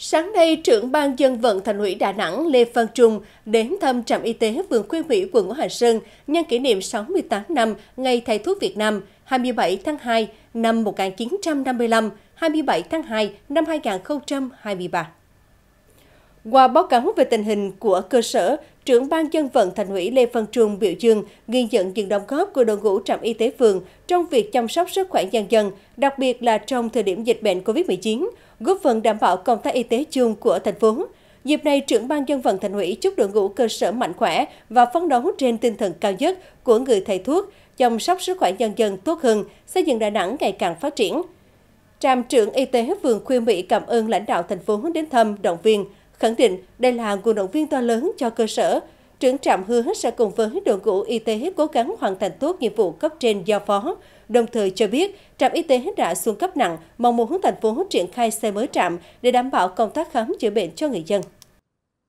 Sáng nay, trưởng ban dân vận thành ủy Đà Nẵng Lê Văn Trung đến thăm trạm y tế vườn khuyên Mỹ, quận Ngũ Hành Sơn nhân kỷ niệm 68 năm Ngày Thầy Thuốc Việt Nam 27 tháng 2 năm 1955, 27 tháng 2 năm 2023. Qua báo cáo về tình hình của cơ sở, trưởng ban dân vận thành ủy Lê Văn Trung biểu dương ghi nhận những đóng góp của đội ngũ trạm y tế phường trong việc chăm sóc sức khỏe nhân dân, đặc biệt là trong thời điểm dịch bệnh COVID-19, góp phần đảm bảo công tác y tế chung của thành phố. Dịp này, trưởng ban dân vận thành ủy chúc đội ngũ cơ sở mạnh khỏe và phấn đấu trên tinh thần cao nhất của người thầy thuốc, chăm sóc sức khỏe nhân dân tốt hơn, xây dựng Đà Nẵng ngày càng phát triển. Trạm trưởng y tế phường Khuê Mỹ cảm ơn lãnh đạo thành phố đến thăm, động viên, khẳng định đây là nguồn động viên to lớn cho cơ sở. Trưởng trạm hứa sẽ cùng với đội ngũ y tế cố gắng hoàn thành tốt nhiệm vụ cấp trên giao phó, đồng thời cho biết trạm y tế đã xuống cấp nặng, mong muốn thành phố triển khai xe mới trạm để đảm bảo công tác khám chữa bệnh cho người dân.